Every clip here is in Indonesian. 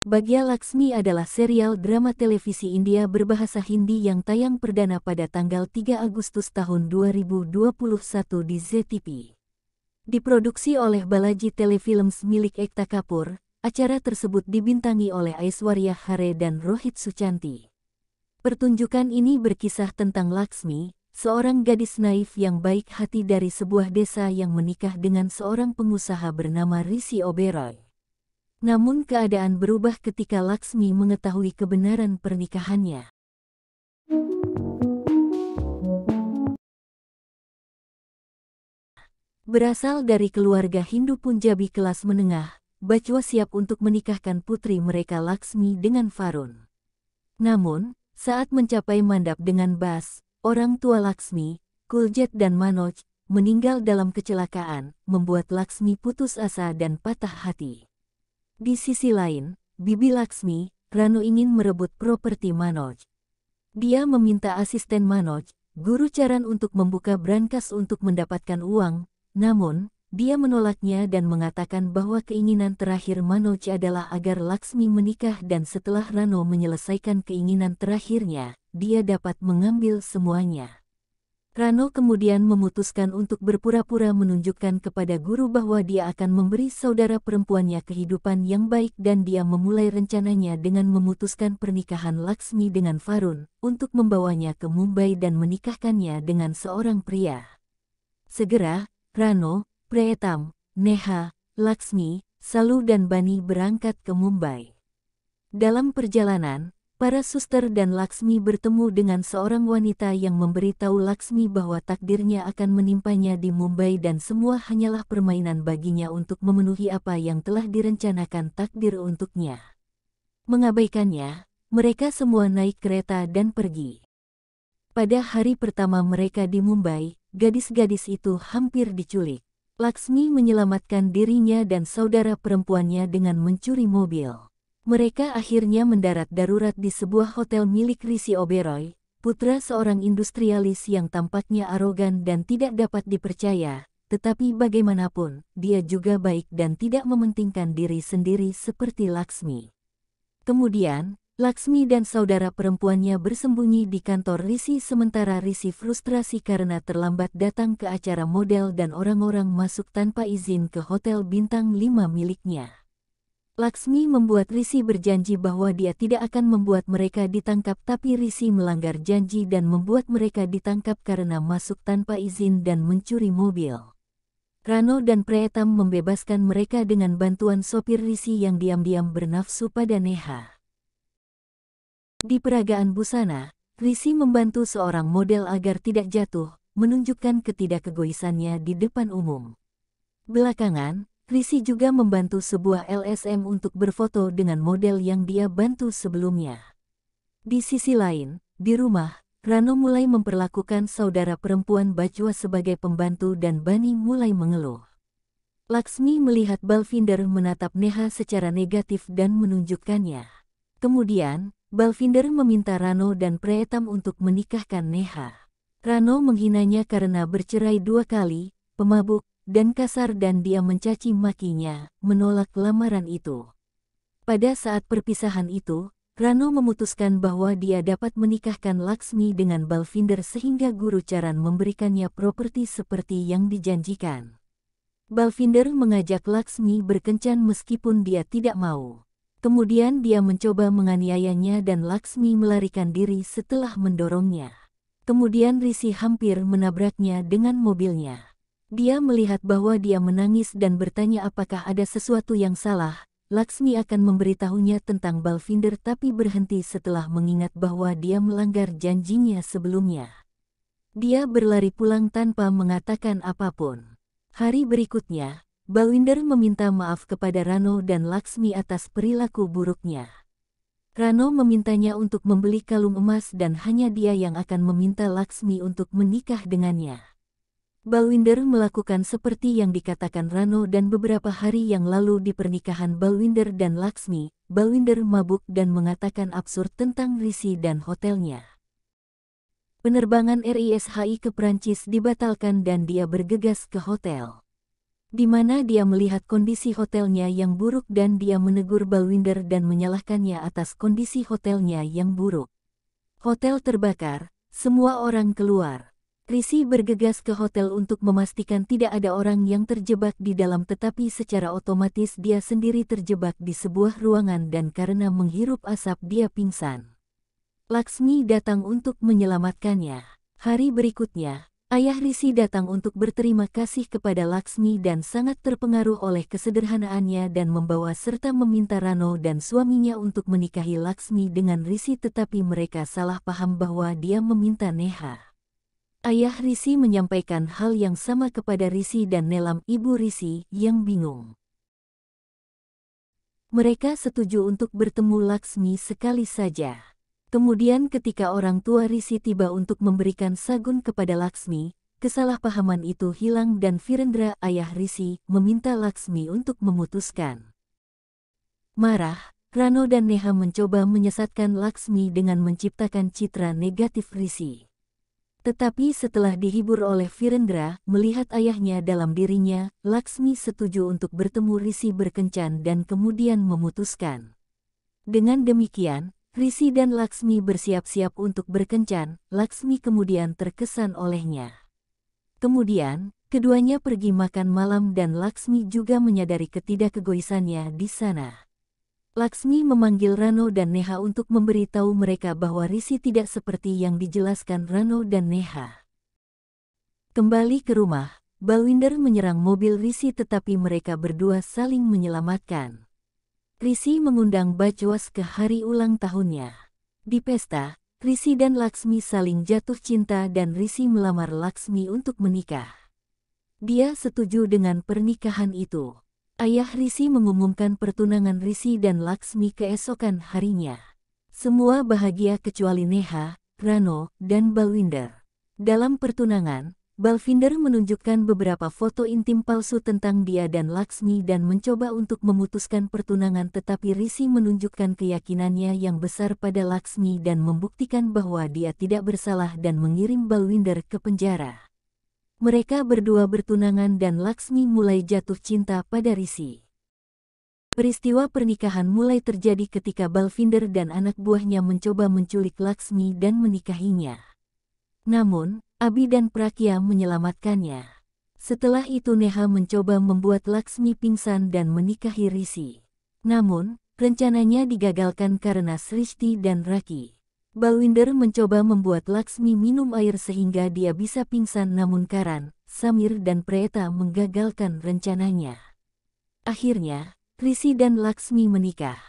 Bagia Laksmi adalah serial drama televisi India berbahasa Hindi yang tayang perdana pada tanggal 3 Agustus tahun 2021 di ZTV. Diproduksi oleh Balaji Telefilms milik Ekta Kapoor, acara tersebut dibintangi oleh Aiswarya Hare dan Rohit Sucanti. Pertunjukan ini berkisah tentang Laksmi, seorang gadis naif yang baik hati dari sebuah desa yang menikah dengan seorang pengusaha bernama Rishi Oberoi. Namun keadaan berubah ketika Laksmi mengetahui kebenaran pernikahannya. Berasal dari keluarga Hindu Punjabi kelas menengah, Bacwa siap untuk menikahkan putri mereka Laksmi dengan Farun. Namun, saat mencapai mandap dengan Bas, orang tua Laksmi, Kuljet dan Manoj, meninggal dalam kecelakaan, membuat Laksmi putus asa dan patah hati. Di sisi lain, Bibi Laksmi, Rano ingin merebut properti Manoj. Dia meminta asisten Manoj, guru Caran untuk membuka brankas untuk mendapatkan uang, namun, dia menolaknya dan mengatakan bahwa keinginan terakhir Manoj adalah agar Laksmi menikah dan setelah Rano menyelesaikan keinginan terakhirnya, dia dapat mengambil semuanya. Rano kemudian memutuskan untuk berpura-pura menunjukkan kepada guru bahwa dia akan memberi saudara perempuannya kehidupan yang baik dan dia memulai rencananya dengan memutuskan pernikahan Laksmi dengan Farun untuk membawanya ke Mumbai dan menikahkannya dengan seorang pria. Segera, Rano, Preetam, Neha, Laksmi, Salu dan Bani berangkat ke Mumbai. Dalam perjalanan, para suster dan Laksmi bertemu dengan seorang wanita yang memberitahu Laksmi bahwa takdirnya akan menimpanya di Mumbai dan semua hanyalah permainan baginya untuk memenuhi apa yang telah direncanakan takdir untuknya. Mengabaikannya, mereka semua naik kereta dan pergi. Pada hari pertama mereka di Mumbai, gadis-gadis itu hampir diculik. Laksmi menyelamatkan dirinya dan saudara perempuannya dengan mencuri mobil. Mereka akhirnya mendarat darurat di sebuah hotel milik Risi Oberoi, putra seorang industrialis yang tampaknya arogan dan tidak dapat dipercaya, tetapi bagaimanapun, dia juga baik dan tidak mementingkan diri sendiri seperti Laksmi. Kemudian, Laksmi dan saudara perempuannya bersembunyi di kantor Risi sementara Risi frustrasi karena terlambat datang ke acara model dan orang-orang masuk tanpa izin ke hotel bintang 5 miliknya. Laksmi membuat Risi berjanji bahwa dia tidak akan membuat mereka ditangkap tapi Risi melanggar janji dan membuat mereka ditangkap karena masuk tanpa izin dan mencuri mobil. Rano dan Preetam membebaskan mereka dengan bantuan sopir Risi yang diam-diam bernafsu pada Neha. Di peragaan busana, Risi membantu seorang model agar tidak jatuh, menunjukkan ketidakegoisannya di depan umum. Belakangan, Risi juga membantu sebuah LSM untuk berfoto dengan model yang dia bantu sebelumnya. Di sisi lain, di rumah, Rano mulai memperlakukan saudara perempuan Bajwa sebagai pembantu dan Bani mulai mengeluh. Laksmi melihat Balvinder menatap Neha secara negatif dan menunjukkannya. Kemudian, Balvinder meminta Rano dan Preetam untuk menikahkan Neha. Rano menghinanya karena bercerai dua kali, pemabuk, dan kasar dan dia mencaci makinya, menolak lamaran itu. Pada saat perpisahan itu, Rano memutuskan bahwa dia dapat menikahkan Laksmi dengan Balvinder sehingga Guru caran memberikannya properti seperti yang dijanjikan. Balvinder mengajak Laksmi berkencan meskipun dia tidak mau. Kemudian dia mencoba menganiayanya dan Laksmi melarikan diri setelah mendorongnya. Kemudian Risi hampir menabraknya dengan mobilnya. Dia melihat bahwa dia menangis dan bertanya apakah ada sesuatu yang salah. Laksmi akan memberitahunya tentang Balfinder tapi berhenti setelah mengingat bahwa dia melanggar janjinya sebelumnya. Dia berlari pulang tanpa mengatakan apapun. Hari berikutnya, Balwinder meminta maaf kepada Rano dan Laksmi atas perilaku buruknya. Rano memintanya untuk membeli kalung emas dan hanya dia yang akan meminta Laksmi untuk menikah dengannya. Balwinder melakukan seperti yang dikatakan Rano dan beberapa hari yang lalu di pernikahan Balwinder dan Laksmi, Balwinder mabuk dan mengatakan absurd tentang Risi dan hotelnya. Penerbangan RISHI ke Prancis dibatalkan dan dia bergegas ke hotel. Di mana dia melihat kondisi hotelnya yang buruk dan dia menegur Balwinder dan menyalahkannya atas kondisi hotelnya yang buruk. Hotel terbakar, semua orang keluar. Risi bergegas ke hotel untuk memastikan tidak ada orang yang terjebak di dalam tetapi secara otomatis dia sendiri terjebak di sebuah ruangan dan karena menghirup asap dia pingsan. Laksmi datang untuk menyelamatkannya. Hari berikutnya, Ayah Risi datang untuk berterima kasih kepada Laksmi dan sangat terpengaruh oleh kesederhanaannya dan membawa serta meminta Rano dan suaminya untuk menikahi Laksmi dengan Risi tetapi mereka salah paham bahwa dia meminta Neha. Ayah Risi menyampaikan hal yang sama kepada Risi dan Nelam ibu Risi yang bingung. Mereka setuju untuk bertemu Laksmi sekali saja. Kemudian ketika orang tua Risi tiba untuk memberikan sagun kepada Laksmi, kesalahpahaman itu hilang dan Virendra ayah Risi meminta Laksmi untuk memutuskan. Marah, Rano dan Neha mencoba menyesatkan Laksmi dengan menciptakan citra negatif Risi. Tetapi setelah dihibur oleh Virendra, melihat ayahnya dalam dirinya, Laksmi setuju untuk bertemu Risi berkencan dan kemudian memutuskan. Dengan demikian, Risi dan Laksmi bersiap-siap untuk berkencan, Laksmi kemudian terkesan olehnya. Kemudian, keduanya pergi makan malam dan Laksmi juga menyadari ketidakegoisannya di sana. Laksmi memanggil Rano dan Neha untuk memberitahu mereka bahwa Risi tidak seperti yang dijelaskan Rano dan Neha. Kembali ke rumah, Balwinder menyerang mobil Risi tetapi mereka berdua saling menyelamatkan. Risi mengundang Bacuas ke hari ulang tahunnya. Di pesta, Risi dan Laksmi saling jatuh cinta dan Risi melamar Laksmi untuk menikah. Dia setuju dengan pernikahan itu. Ayah Risi mengumumkan pertunangan Risi dan Laksmi keesokan harinya. Semua bahagia kecuali Neha, Rano, dan Balwinder. Dalam pertunangan, Balwinder menunjukkan beberapa foto intim palsu tentang dia dan Laksmi dan mencoba untuk memutuskan pertunangan tetapi Risi menunjukkan keyakinannya yang besar pada Laksmi dan membuktikan bahwa dia tidak bersalah dan mengirim Balwinder ke penjara mereka berdua bertunangan dan Laksmi mulai jatuh cinta pada Risi. Peristiwa pernikahan mulai terjadi ketika Balvinder dan anak buahnya mencoba menculik Laksmi dan menikahinya. Namun, Abi dan Prakia menyelamatkannya. Setelah itu Neha mencoba membuat Laksmi pingsan dan menikahi Risi. Namun, rencananya digagalkan karena Srishti dan Raki. Balwinder mencoba membuat Laksmi minum air sehingga dia bisa pingsan namun Karan, Samir dan Preta menggagalkan rencananya. Akhirnya, Krisi dan Laksmi menikah.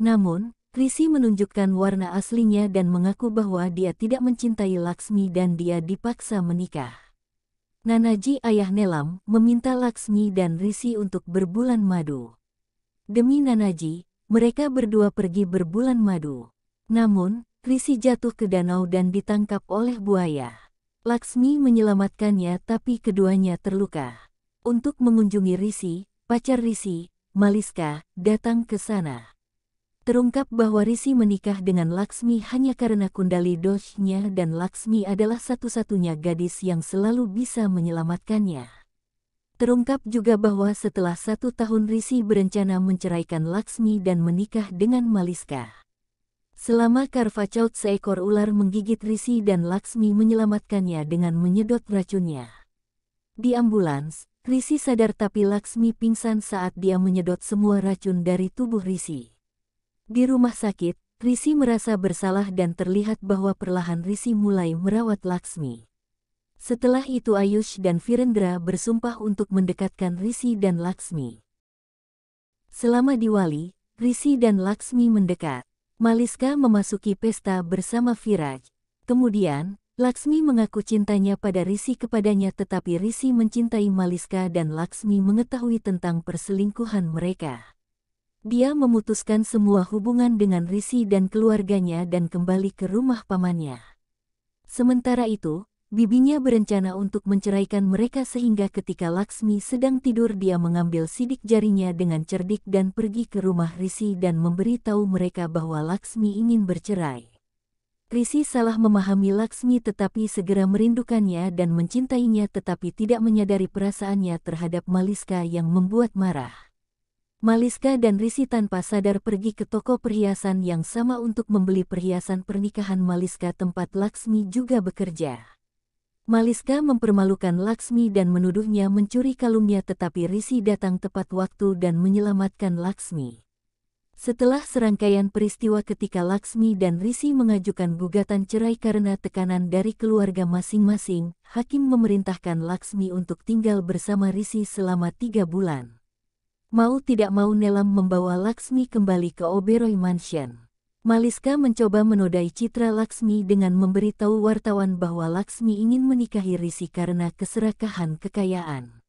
Namun, Krisi menunjukkan warna aslinya dan mengaku bahwa dia tidak mencintai Laksmi dan dia dipaksa menikah. Nanaji ayah Nelam meminta Laksmi dan Risi untuk berbulan madu. Demi Nanaji, mereka berdua pergi berbulan madu. Namun, Krisi jatuh ke danau dan ditangkap oleh buaya. Laksmi menyelamatkannya tapi keduanya terluka. Untuk mengunjungi Risi, pacar Risi, Maliska, datang ke sana. Terungkap bahwa Risi menikah dengan Laksmi hanya karena kundali doshnya dan Laksmi adalah satu-satunya gadis yang selalu bisa menyelamatkannya. Terungkap juga bahwa setelah satu tahun Risi berencana menceraikan Laksmi dan menikah dengan Maliska. Selama Carvacaut seekor ular menggigit Risi dan Laksmi menyelamatkannya dengan menyedot racunnya. Di ambulans, Risi sadar tapi Laksmi pingsan saat dia menyedot semua racun dari tubuh Risi. Di rumah sakit, Risi merasa bersalah dan terlihat bahwa perlahan Risi mulai merawat Laksmi. Setelah itu Ayush dan Virendra bersumpah untuk mendekatkan Risi dan Laksmi. Selama diwali, Risi dan Laksmi mendekat. Maliska memasuki pesta bersama Viraj. Kemudian, Laksmi mengaku cintanya pada Risi kepadanya tetapi Risi mencintai Maliska dan Laksmi mengetahui tentang perselingkuhan mereka. Dia memutuskan semua hubungan dengan Risi dan keluarganya dan kembali ke rumah pamannya. Sementara itu, bibinya berencana untuk menceraikan mereka sehingga ketika Laksmi sedang tidur dia mengambil sidik jarinya dengan cerdik dan pergi ke rumah Risi dan memberitahu mereka bahwa Laksmi ingin bercerai. Risi salah memahami Laksmi tetapi segera merindukannya dan mencintainya tetapi tidak menyadari perasaannya terhadap Maliska yang membuat marah. Maliska dan Risi tanpa sadar pergi ke toko perhiasan yang sama untuk membeli perhiasan pernikahan Maliska tempat Laksmi juga bekerja. Maliska mempermalukan Laksmi dan menuduhnya mencuri kalungnya tetapi Risi datang tepat waktu dan menyelamatkan Laksmi. Setelah serangkaian peristiwa ketika Laksmi dan Risi mengajukan gugatan cerai karena tekanan dari keluarga masing-masing, Hakim memerintahkan Laksmi untuk tinggal bersama Risi selama tiga bulan. Mau tidak mau Nelam membawa Laksmi kembali ke Oberoi Mansion. Maliska mencoba menodai Citra Laksmi dengan memberitahu wartawan bahwa Laksmi ingin menikahi Risi karena keserakahan kekayaan.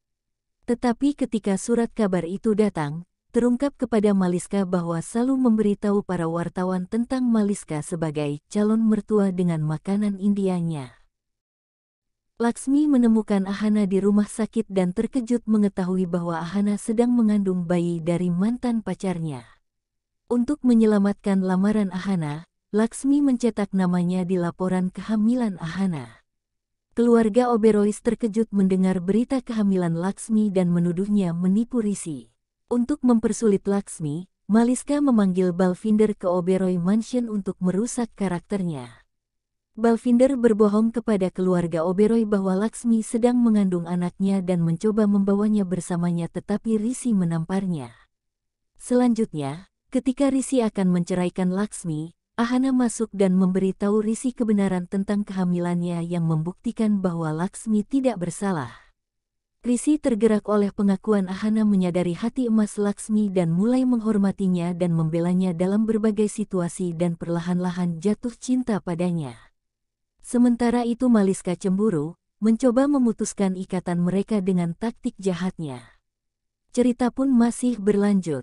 Tetapi ketika surat kabar itu datang, terungkap kepada Maliska bahwa selalu memberitahu para wartawan tentang Maliska sebagai calon mertua dengan makanan Indianya. Laksmi menemukan Ahana di rumah sakit dan terkejut mengetahui bahwa Ahana sedang mengandung bayi dari mantan pacarnya. Untuk menyelamatkan lamaran Ahana, Laksmi mencetak namanya di laporan kehamilan Ahana. Keluarga Oberois terkejut mendengar berita kehamilan Laksmi dan menuduhnya menipu Risi. Untuk mempersulit Laksmi, Maliska memanggil Balfinder ke Oberoi Mansion untuk merusak karakternya. Balfinder berbohong kepada keluarga Oberoi bahwa Laksmi sedang mengandung anaknya dan mencoba membawanya bersamanya tetapi Risi menamparnya. Selanjutnya, Ketika Risi akan menceraikan Laksmi, Ahana masuk dan memberitahu Risi kebenaran tentang kehamilannya yang membuktikan bahwa Laksmi tidak bersalah. Risi tergerak oleh pengakuan Ahana menyadari hati emas Laksmi dan mulai menghormatinya dan membelanya dalam berbagai situasi dan perlahan-lahan jatuh cinta padanya. Sementara itu Maliska cemburu, mencoba memutuskan ikatan mereka dengan taktik jahatnya. Cerita pun masih berlanjut.